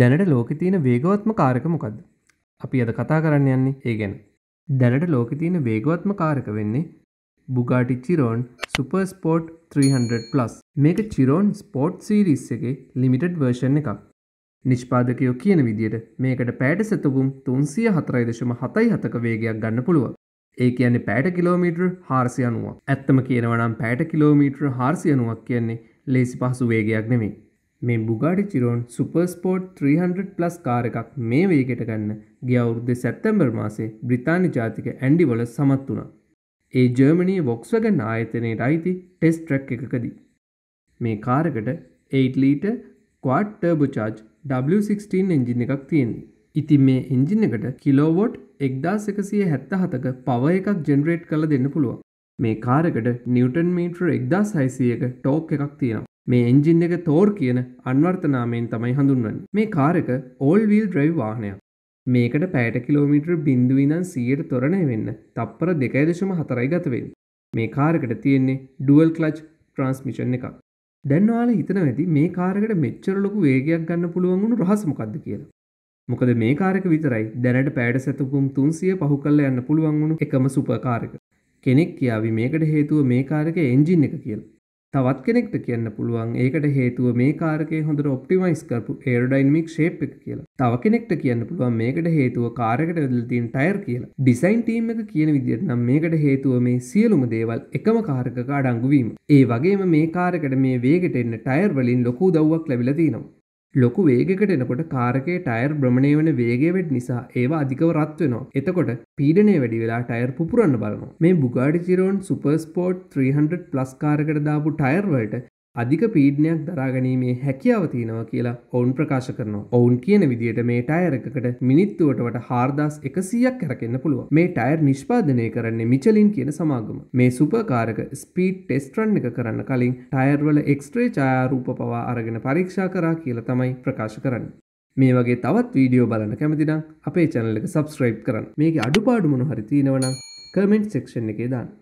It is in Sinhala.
දැනට ලෝක තියෙන වේගවත්ම කාරක මොකක්ද අපි අද කතා කරන්න යන්නේ ඒ ගැන දැනට ලෝක තියෙන වේගවත්ම කාරක වෙන්නේ බුගාටි චිරෝන් සුපර්ස්පෝට් 300+ මේක චිරෝන් ස්පෝට් සීරිස් එකේ ලිමිටඩ් වර්ෂන් එකක් නිෂ්පාදකයෝ කියන විදියට මේකට පෑට සැතුපුම් තුන්සිය හතරයි දශම හතයි හතක වේගයක් ගන්න පුළුවන් ඒ කියන්නේ පෑට කිලෝමීටර් හාරසියනුවක් ඇත්තම කියනවනම් පෑට කිලෝමීටර් හාරසියනුවක් කියන්නේ ලේසි පහසු වේගයක් නෙමේ මේ බුගාඩි චිරෝන් සුපර්ස්පෝට් 300 ප්ලස් කාර එකක් මේ වේගෙට ගන්න ගිය අවුරුද්දේ සැප්තැම්බර් මාසේ බ්‍රිතාන්‍ය ජාතික ඇන්ඩි වොලස් සමත් වුණා. ඒ ජර්මනී වොක්ස්වැගන් ආයතනයට අයිති ටෙස්ට් ට්‍රැක් එකකදී. මේ කාරකට 8 ලීටර් ක්වාඩ් ටර්බෝචාර්ජ් W16 එන්ජින් එකක් තියෙනවා. ඉතින් මේ එන්ජින් එකට කිලෝවොට් 1177ක පවර් එකක් ජෙනරේට් කරලා දෙන්න පුළුවන්. මේ කාරකට නිව්ටන් මීටර 1600ක ටෝක් එකක් තියෙනවා. මේ එන්ජින් එක තෝර් කියන අන්වර්තනාමයෙන් තමයි හඳුන්වන්න මේ කාරක ඕල් වීල් ඩ්‍රයිව් වාහනයක් මේකට පෑට කිලෝමිටර් බිඳුවීනන් සියයට තොරණය වෙන්න තප්පර දෙකයිදශම හතරයි ගතවෙන් මේ කාරකට තියෙන්නේ ඩුවල් කලච් ට්‍රන්ස්මිෂන් එකක් දැන්වාල හිතන ඇති මේ කාරකට මෙච්චර ලොකු වේගයක් ගන්න පුළුවන් වුණු රහස්මකක්ද කියලා. මොකද මේ කාරක විතරයි දැනට පෑඩ සැතුපුම් තුන්සිය පහු කල්ල යන්න පුළුවන් වුණු එකම සුපකාරක. කෙනෙක් කියාවි මේකට හේතුව මේ කාරක එන්ජින් එක කියලා. තවත් කෙනෙක්ට කියන්න පුළුවන් ඒකට හේතුව මේ කාරකය හොඳට ඔප්ටිමයිස් කරපු ඒරඩයින්මික් ශේප් එක කියලා තව කෙනෙක්ට කියන්න පුළුවන් මේකට හේතුව කාරකට වෙදලතින් ටයර් කියලා ඩිසයින් ටීම් එක කියන විදිට නම් මේකට හේතුව මේ සියලුම දේවල් එකම කාරකක අඩංගුවීම ඒ වගේම මේ කාරකට මේ වේගෙට එන්න ටයර් වලින් ලොකු දව්වක් ලැබිලතිනවා ලොකු වේගකට එනකොට කාරකේ ටයර් බ්‍රමණය වන වේගේ වෙඩ් නිසා ඒවා අධිකව රත්වෙනවා එතකොට පීඩනය වැඩි වෙලා ටයර් පුරන්න බලන මේ බුගාඩි චිරෝන් සුපර්ස්පෝට් 300 ප්ලස් කාරකට දාපු ටයර්වලට අධික පීඩනයක් දරාගැනීමේ හැකියාව තියෙනවා කියලා ඔවුන් ප්‍රකාශ කරනවා. ඔවුන් කියන විදිහට මේ ටයර් එකකට මිනිත්තුවට වට 4100ක් කරකෙන්න පුළුවන්. මේ ටයර් නිෂ්පාදනය කරන්නේ මිචලින් කියන සමාගම. මේ සුපර් කාර් එක ස්පීඩ් ටෙස්ට් රන් එක කරන්න කලින් ටයර් වල එක්ස්රේ ඡායාරූප පවා අරගෙන පරීක්ෂා කරා කියලා තමයි ප්‍රකාශ කරන්නේ. මේ වගේ තවත් වීඩියෝ බලන්න කැමතිනම් අපේ channel එක subscribe කරන්න. මේකේ අඩුපාඩු මොන හරි තියෙනවා නම් comment section එකේ දාන්න.